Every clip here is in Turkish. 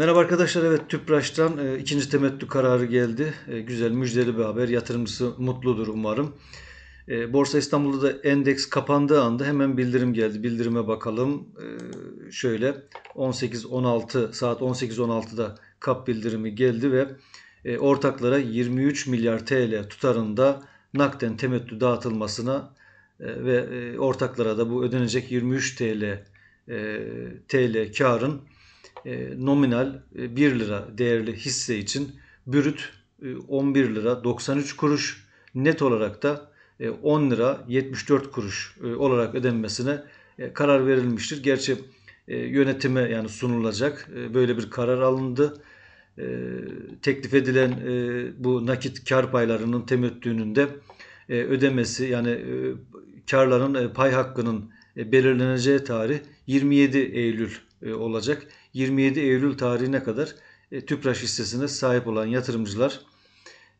Merhaba arkadaşlar. Evet Tüpraş'tan e, ikinci temettü kararı geldi. E, güzel, müjdeli bir haber. Yatırımcısı mutludur umarım. E, Borsa İstanbul'da da endeks kapandığı anda hemen bildirim geldi. Bildirime bakalım. E, şöyle 18:16 saat 18.16'da kap bildirimi geldi ve e, ortaklara 23 milyar TL tutarında nakden temettü dağıtılmasına e, ve e, ortaklara da bu ödenecek 23 TL e, TL karın e, nominal 1 e, lira değerli hisse için bürüt 11 e, lira 93 kuruş net olarak da 10 lira 74 kuruş olarak ödenmesine karar verilmiştir. Gerçi yönetime yani sunulacak böyle bir karar alındı. Teklif edilen bu nakit kar paylarının temettünün de ödemesi yani karların pay hakkının belirleneceği tarih 27 Eylül e, olacak. 27 Eylül tarihine kadar e, TÜPRAŞ hissesine sahip olan yatırımcılar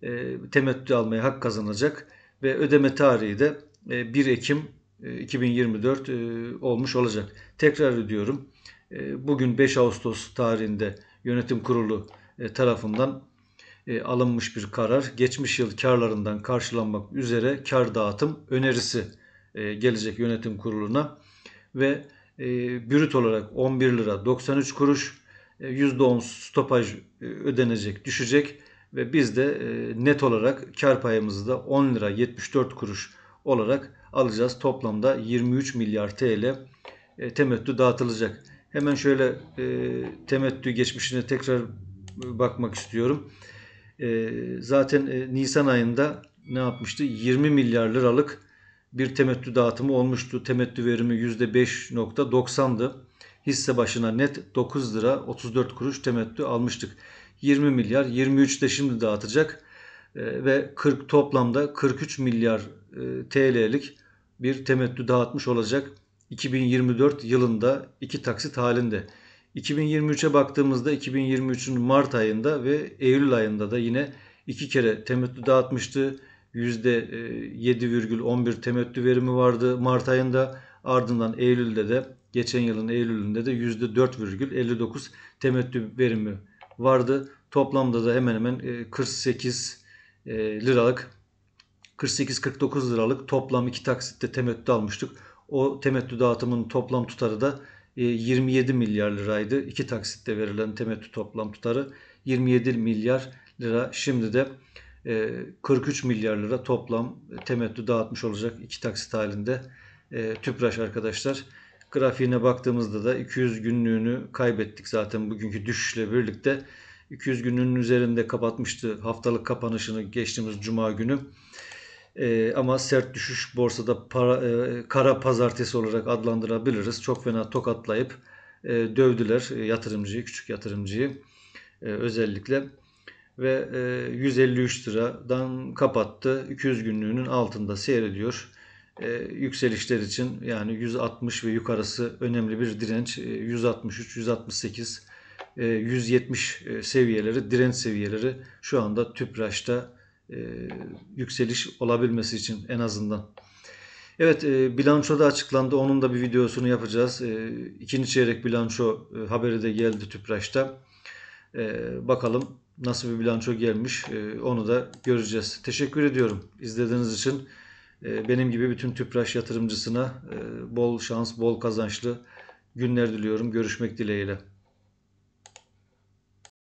e, temettü almaya hak kazanacak ve ödeme tarihi de 1 Ekim 2024 olmuş olacak. Tekrar ediyorum. Bugün 5 Ağustos tarihinde yönetim kurulu tarafından alınmış bir karar. Geçmiş yıl karlarından karşılanmak üzere kar dağıtım önerisi gelecek yönetim kuruluna ve e, olarak 11 lira 93 kuruş e, %10 stopaj e, ödenecek, düşecek ve biz de e, net olarak kar payımızı da 10 lira 74 kuruş olarak alacağız. Toplamda 23 milyar TL e, temettü dağıtılacak. Hemen şöyle e, temettü geçmişine tekrar bakmak istiyorum. zaten Nisan ayında ne yapmıştı? 20 milyar liralık bir temettü dağıtımı olmuştu. Temettü verimi %5.90'dı. Hisse başına net 9 lira 34 kuruş temettü almıştık. 20 milyar 23 de şimdi dağıtacak ee, ve 40 toplamda 43 milyar e, TL'lik bir temettü dağıtmış olacak 2024 yılında iki taksit halinde. 2023'e baktığımızda 2023'ün Mart ayında ve Eylül ayında da yine iki kere temettü dağıtmıştı. %7,11 e, temettü verimi vardı Mart ayında. Ardından Eylül'de de geçen yılın Eylül'ünde de %4,59 temettü verimi vardı. Toplamda da hemen hemen 48 e, e, liralık 48-49 liralık toplam iki taksitte temettü almıştık. O temettü dağıtımının toplam tutarı da 27 milyar liraydı. İki taksitte verilen temettü toplam tutarı 27 milyar lira. Şimdi de 43 e, milyar lira toplam temettü dağıtmış olacak iki taksit halinde e, TÜPRAŞ arkadaşlar. Grafiğine baktığımızda da 200 günlüğünü kaybettik zaten bugünkü düşüşle birlikte. 200 günün üzerinde kapatmıştı haftalık kapanışını geçtiğimiz cuma günü. E, ama sert düşüş borsada para, e, kara pazartesi olarak adlandırabiliriz. Çok fena tokatlayıp e, dövdüler e, yatırımcıyı, küçük yatırımcıyı e, özellikle ve 153 e, liradan kapattı. 200 günlüğünün altında seyrediyor. E, yükselişler için yani 160 ve yukarısı önemli bir direnç. E, 163, 168, e, 170 e, seviyeleri, direnç seviyeleri şu anda Tüpraş'ta e, yükseliş olabilmesi için en azından. Evet e, da açıklandı. Onun da bir videosunu yapacağız. E, ikinci çeyrek bilanço e, haberi de geldi Tüpraş'ta. Ee, bakalım nasıl bir bilanço gelmiş ee, onu da göreceğiz. Teşekkür ediyorum izlediğiniz için. Ee, benim gibi bütün tüpraş yatırımcısına e, bol şans, bol kazançlı günler diliyorum. Görüşmek dileğiyle.